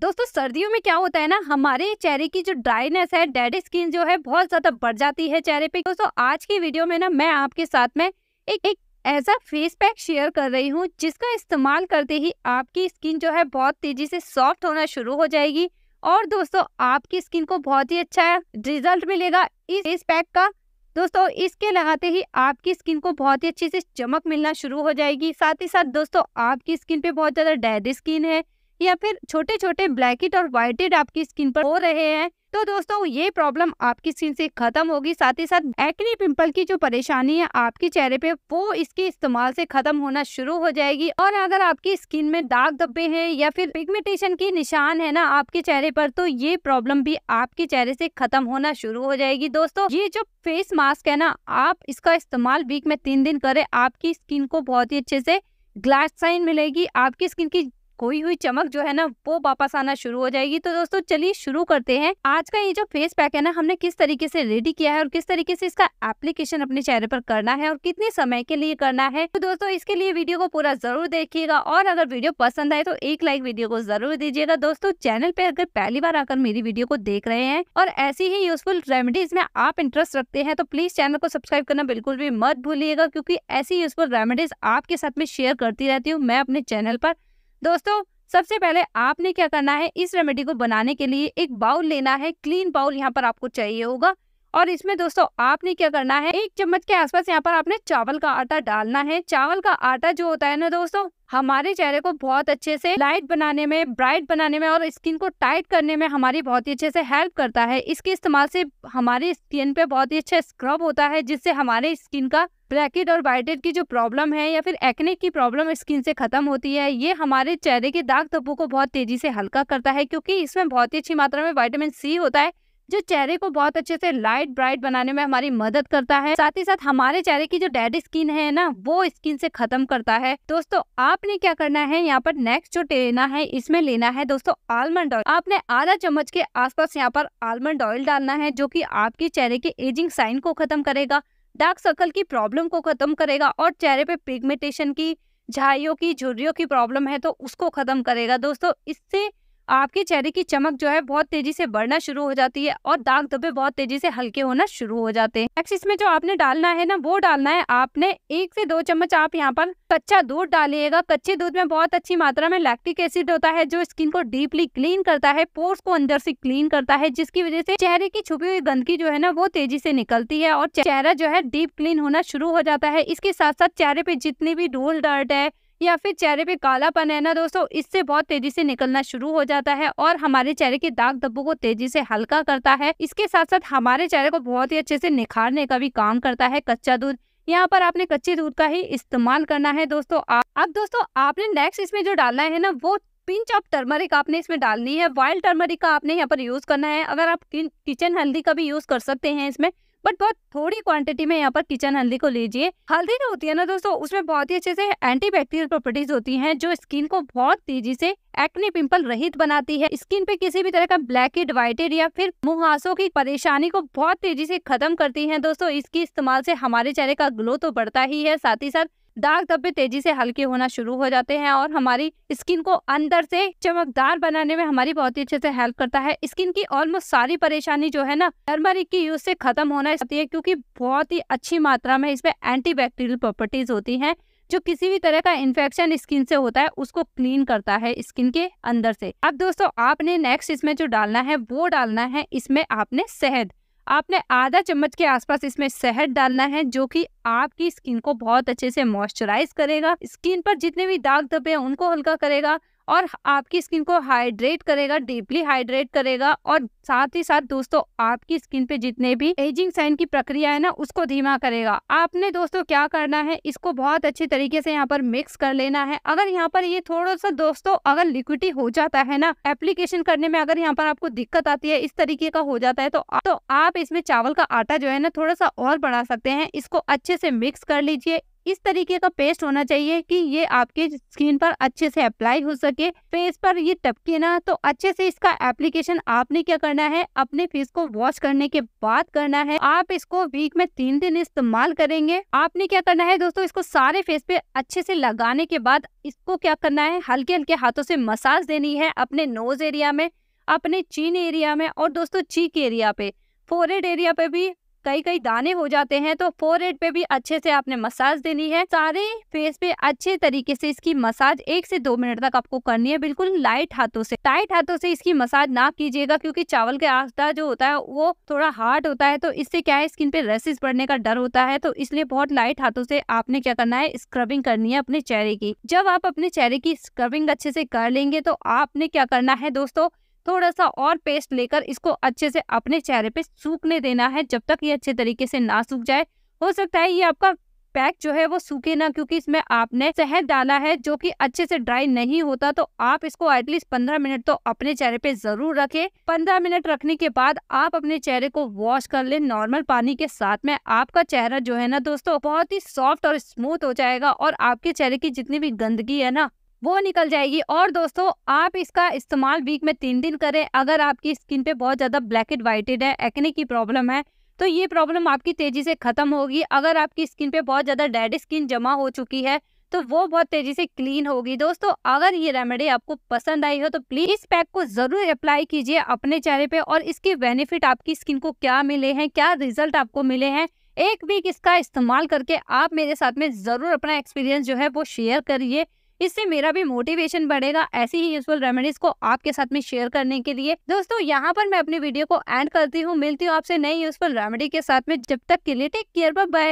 दोस्तों सर्दियों में क्या होता है ना हमारे चेहरे की जो ड्राइनेस है डेड स्किन जो है बहुत ज्यादा बढ़ जाती है चेहरे पे दोस्तों आज की वीडियो में ना मैं आपके साथ में एक एक ऐसा फेस पैक शेयर कर रही हूँ जिसका इस्तेमाल करते ही आपकी स्किन जो है बहुत तेजी से सॉफ्ट होना शुरू हो जाएगी और दोस्तों आपकी स्किन को बहुत ही अच्छा रिजल्ट मिलेगा इस फेस पैक का दोस्तों इसके लगाते ही आपकी स्किन को बहुत ही अच्छे से चमक मिलना शुरू हो जाएगी साथ ही साथ दोस्तों आपकी स्किन पे बहुत ज़्यादा डेड स्किन है या फिर छोटे छोटे ब्लैकेट और व्हाइटेड आपकी स्किन पर हो रहे हैं तो दोस्तों ये प्रॉब्लम आपकी स्किन से खत्म होगी साथ ही साथ एक्ने पिंपल की जो परेशानी है आपके चेहरे पे वो इसके इस्तेमाल से खत्म होना शुरू हो जाएगी और अगर आपकी स्किन में दाग धब्बे हैं या फिर पिगमेंटेशन के निशान है ना आपके चेहरे पर तो ये प्रॉब्लम भी आपके चेहरे से खत्म होना शुरू हो जाएगी दोस्तों ये जो फेस मास्क है ना आप इसका इस्तेमाल वीक में तीन दिन करे आपकी स्किन को बहुत ही अच्छे से ग्लास साइन मिलेगी आपकी स्किन की खोई हुई चमक जो है ना वो वापस आना शुरू हो जाएगी तो दोस्तों चलिए शुरू करते हैं आज का ये जो फेस पैक है ना हमने किस तरीके से रेडी किया है और किस तरीके से इसका एप्लीकेशन अपने चेहरे पर करना है और कितने समय के लिए करना है तो दोस्तों इसके लिए वीडियो को पूरा जरूर देखिएगा और अगर वीडियो पसंद आए तो एक लाइक वीडियो को जरूर दीजिएगा दोस्तों चैनल पे अगर पहली बार आकर मेरी वीडियो को देख रहे हैं और ऐसी ही यूजफुल रेमेडीज में आप इंटरेस्ट रखते हैं तो प्लीज चैनल को सब्सक्राइब करना बिल्कुल भी मत भूलिएगा क्योंकि ऐसी यूजफुल रेमेडीज आपके साथ में शेयर करती रहती हूँ मैं अपने चैनल पर दोस्तों सबसे पहले आपने क्या करना है इस रेमेडी को बनाने के लिए एक बाउल लेना है क्लीन बाउल यहाँ पर आपको चाहिए होगा और इसमें दोस्तों आपने क्या करना है एक चम्मच के आसपास यहाँ पर आपने चावल का आटा डालना है चावल का आटा जो होता है ना दोस्तों हमारे चेहरे को बहुत अच्छे से लाइट बनाने में ब्राइट बनाने में और स्किन को टाइट करने में हमारी बहुत ही अच्छे से हेल्प करता है इसके इस्तेमाल से हमारी स्किन पे बहुत ही अच्छा स्क्रब होता है जिससे हमारे स्किन का ब्रैकेट और बाइटेड की जो प्रॉब्लम है या फिर एक्ने की प्रॉब्लम स्किन से खत्म होती है ये हमारे चेहरे के दाग धब्बों को बहुत तेजी से हल्का करता है क्योंकि इसमें बहुत ही अच्छी मात्रा में वाइटामिन सी होता है जो चेहरे को बहुत अच्छे से लाइट ब्राइट बनाने में हमारी मदद करता है साथ ही साथ हमारे चेहरे की जो डेड स्किन है ना वो स्किन से खत्म करता है दोस्तों आपने क्या करना है यहाँ पर नेक्स्ट जो लेना है इसमें लेना है दोस्तों आलमंड ऑयल आपने आधा चम्मच के आसपास यहाँ पर आलमंड ऑयल डालना है जो की आपके चेहरे के एजिंग साइन को खत्म करेगा डार्क सर्कल की प्रॉब्लम को खत्म करेगा और चेहरे पे पिगमेंटेशन की झाइयों की झुर्रियों की प्रॉब्लम है तो उसको खत्म करेगा दोस्तों इससे आपके चेहरे की चमक जो है बहुत तेजी से बढ़ना शुरू हो जाती है और दाग धब्बे बहुत तेजी से हल्के होना शुरू हो जाते हैं नेक्स्ट इसमें जो आपने डालना है ना वो डालना है आपने एक से दो चम्मच आप यहाँ पर कच्चा दूध डालिएगा कच्चे दूध में बहुत अच्छी मात्रा में लैक्टिक एसिड होता है जो स्किन को डीपली क्लीन करता है पोर्स को अंदर से क्लीन करता है जिसकी वजह से चेहरे की छुपी हुई गंदगी जो है ना वो तेजी से निकलती है और चेहरा जो है डीप क्लीन होना शुरू हो जाता है इसके साथ साथ चेहरे पे जितनी भी धूल डर्ट है या फिर चेहरे पे कालापन है ना दोस्तों इससे बहुत तेजी से निकलना शुरू हो जाता है और हमारे चेहरे के दाग धब्बों को तेजी से हल्का करता है इसके साथ साथ हमारे चेहरे को बहुत ही अच्छे से निखारने का भी काम करता है कच्चा दूध यहाँ पर आपने कच्चे दूध का ही इस्तेमाल करना है दोस्तों अब दोस्तों आपने नेक्स्ट इसमें जो डालना है ना वो पिंच ऑफ टर्मरिक आपने इसमें डालनी है वाइल्ड टर्मरिक का आपने यहाँ पर यूज करना है अगर आप किचन हल्दी का भी यूज कर सकते हैं इसमें बट बहुत थोड़ी क्वांटिटी में यहाँ पर किचन हल्दी को लीजिए हल्दी जो होती है ना दोस्तों उसमें बहुत ही अच्छे से एंटी बैक्टीरियल प्रॉपर्टीज होती हैं जो स्किन को बहुत तेजी से एक्ने पिंपल रहित बनाती है स्किन पे किसी भी तरह का व्हाइट वाइटेड या फिर मुहासों की परेशानी को बहुत तेजी से खत्म करती है दोस्तों इसके इस्तेमाल से हमारे चेहरे का ग्लो तो बढ़ता ही है साथ ही साथ दाग धब्बे तेजी से हल्के होना शुरू हो जाते हैं और हमारी स्किन को अंदर से चमकदार बनाने में हमारी बहुत ही अच्छे से हेल्प करता है स्किन की ऑलमोस्ट सारी परेशानी जो है ना टर्मरिक की यूज से खत्म होना चाहती है क्योंकि बहुत ही अच्छी मात्रा में इसमें एंटी बैक्टीरियल प्रॉपर्टीज होती है जो किसी भी तरह का इन्फेक्शन स्किन से होता है उसको क्लीन करता है स्किन के अंदर से अब दोस्तों आपने नेक्स्ट इसमें जो डालना है वो डालना है इसमें आपने शहद आपने आधा चम्मच के आसपास इसमें शहद डालना है जो कि आपकी स्किन को बहुत अच्छे से मॉइस्चराइज करेगा स्किन पर जितने भी दाग धब्बे हैं उनको हल्का करेगा और आपकी स्किन को हाइड्रेट करेगा डीपली हाइड्रेट करेगा और साथ ही साथ दोस्तों आपकी स्किन पे जितने भी एजिंग साइन की प्रक्रिया है ना उसको धीमा करेगा आपने दोस्तों क्या करना है इसको बहुत अच्छे तरीके से यहाँ पर मिक्स कर लेना है अगर यहाँ पर ये थोड़ा सा दोस्तों अगर लिक्विडी हो जाता है ना एप्लीकेशन करने में अगर यहाँ पर आपको दिक्कत आती है इस तरीके का हो जाता है तो, तो आप इसमें चावल का आटा जो है ना थोड़ा सा और बढ़ा सकते हैं इसको अच्छे से मिक्स कर लीजिए इस तरीके का पेस्ट होना चाहिए कि ये आपके स्किन पर अच्छे से अप्लाई हो सके फेस पर ये टपके ना तो अच्छे से इसका एप्लीकेशन आपने क्या करना है अपने फेस को वॉश करने के बाद करना है आप इसको वीक में तीन दिन इस्तेमाल करेंगे आपने क्या करना है दोस्तों इसको सारे फेस पे अच्छे से लगाने के बाद इसको क्या करना है हल्के हल्के हाथों से मसाज देनी है अपने नोज एरिया में अपने चीन एरिया में और दोस्तों चीक एरिया पे फोरेड एरिया पे भी कई कई दाने हो जाते हैं तो फोर एड पे भी अच्छे से आपने मसाज देनी है सारे फेस पे अच्छे तरीके से इसकी मसाज एक से दो मिनट तक आपको करनी है बिल्कुल लाइट हाथों से टाइट हाथों से इसकी मसाज ना कीजिएगा क्योंकि चावल के आस्था जो होता है वो थोड़ा हार्ड होता है तो इससे क्या है स्किन पे रेसिस पड़ने का डर होता है तो इसलिए बहुत लाइट हाथों से आपने क्या करना है स्क्रबिंग करनी है अपने चेहरे की जब आप अपने चेहरे की स्क्रबिंग अच्छे से कर लेंगे तो आपने क्या करना है दोस्तों थोड़ा सा और पेस्ट लेकर इसको अच्छे से अपने चेहरे पे सूखने देना है जब तक ये अच्छे तरीके से ना सूख जाए हो सकता है ये आपका पैक जो है वो सूखे ना क्योंकि इसमें आपने शहद डाला है जो कि अच्छे से ड्राई नहीं होता तो आप इसको एटलीस्ट पंद्रह मिनट तो अपने चेहरे पे जरूर रखें पंद्रह मिनट रखने के बाद आप अपने चेहरे को वॉश कर लें नॉर्मल पानी के साथ में आपका चेहरा जो है ना दोस्तों बहुत ही सॉफ्ट और स्मूथ हो जाएगा और आपके चेहरे की जितनी भी गंदगी है ना वो निकल जाएगी और दोस्तों आप इसका इस्तेमाल वीक में तीन दिन करें अगर आपकी स्किन पे बहुत ज़्यादा ब्लैक एंड वाइटेड है एक्ने की प्रॉब्लम है तो ये प्रॉब्लम आपकी तेज़ी से ख़त्म होगी अगर आपकी स्किन पे बहुत ज़्यादा डेड स्किन जमा हो चुकी है तो वो बहुत तेज़ी से क्लीन होगी दोस्तों अगर ये रेमेडी आपको पसंद आई हो तो प्लीज़ इस पैक को ज़रूर अप्लाई कीजिए अपने चेहरे पर और इसके बेनिफिट आपकी स्किन को क्या मिले हैं क्या रिजल्ट आपको मिले हैं एक वीक इसका इस्तेमाल करके आप मेरे साथ में ज़रूर अपना एक्सपीरियंस जो है वो शेयर करिए इससे मेरा भी मोटिवेशन बढ़ेगा ऐसी ही यूजफुल रेमेडीज को आपके साथ में शेयर करने के लिए दोस्तों यहाँ पर मैं अपनी वीडियो को एंड करती हूँ मिलती हूँ आपसे नई यूजफुल रेमेडी के साथ में जब तक के लिए टेक केयर बाय